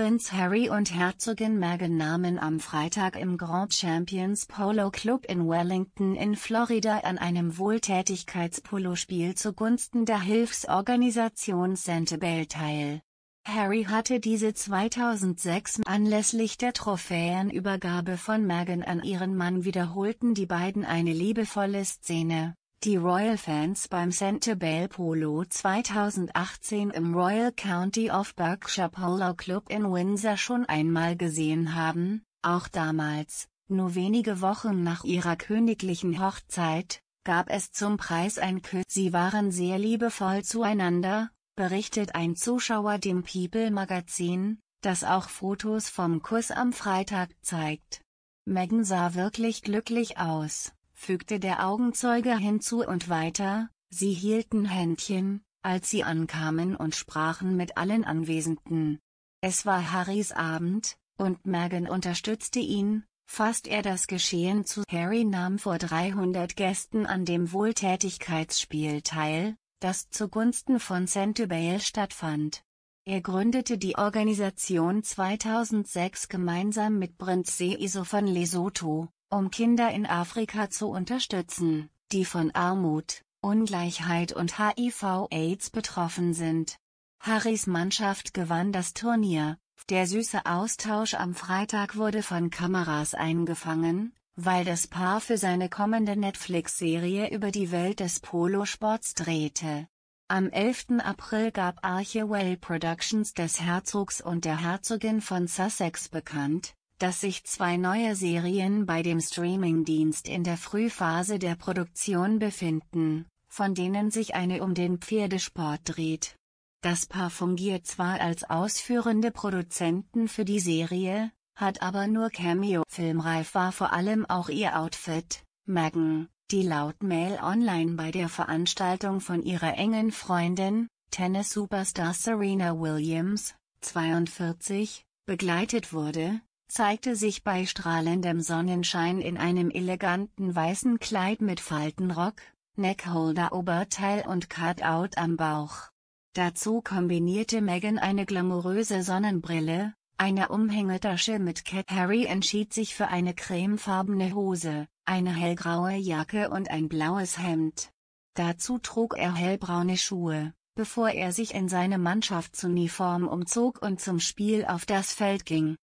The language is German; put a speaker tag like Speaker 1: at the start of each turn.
Speaker 1: Prinz Harry und Herzogin Meghan nahmen am Freitag im Grand Champions Polo Club in Wellington in Florida an einem Wohltätigkeitspolospiel zugunsten der Hilfsorganisation Santebel teil. Harry hatte diese 2006 anlässlich der Trophäenübergabe von Meghan an ihren Mann wiederholten die beiden eine liebevolle Szene. Die Royal Fans beim Bell Polo 2018 im Royal County of Berkshire Polo Club in Windsor schon einmal gesehen haben, auch damals, nur wenige Wochen nach ihrer königlichen Hochzeit, gab es zum Preis ein Küss. Sie waren sehr liebevoll zueinander, berichtet ein Zuschauer dem People Magazin, das auch Fotos vom Kuss am Freitag zeigt. Megan sah wirklich glücklich aus fügte der Augenzeuge hinzu und weiter, sie hielten Händchen, als sie ankamen und sprachen mit allen Anwesenden. Es war Harrys Abend, und Megan unterstützte ihn, fasst er das Geschehen zu. Harry nahm vor 300 Gästen an dem Wohltätigkeitsspiel teil, das zugunsten von Centibale stattfand. Er gründete die Organisation 2006 gemeinsam mit Prinz Seiso von Lesotho, um Kinder in Afrika zu unterstützen, die von Armut, Ungleichheit und HIV-Aids betroffen sind. Harrys Mannschaft gewann das Turnier, der süße Austausch am Freitag wurde von Kameras eingefangen, weil das Paar für seine kommende Netflix-Serie über die Welt des Polosports drehte. Am 11. April gab Well Productions des Herzogs und der Herzogin von Sussex bekannt, dass sich zwei neue Serien bei dem Streamingdienst in der Frühphase der Produktion befinden, von denen sich eine um den Pferdesport dreht. Das Paar fungiert zwar als ausführende Produzenten für die Serie, hat aber nur Cameo. Filmreif war vor allem auch ihr Outfit, Megan, die laut Mail Online bei der Veranstaltung von ihrer engen Freundin, Tennis-Superstar Serena Williams, 42, begleitet wurde, zeigte sich bei strahlendem Sonnenschein in einem eleganten weißen Kleid mit Faltenrock, Neckholder-Oberteil und Cutout am Bauch. Dazu kombinierte Meghan eine glamouröse Sonnenbrille, eine Umhängetasche mit Cat Harry entschied sich für eine cremefarbene Hose, eine hellgraue Jacke und ein blaues Hemd. Dazu trug er hellbraune Schuhe, bevor er sich in seine Mannschaftsuniform umzog und zum Spiel auf das Feld ging.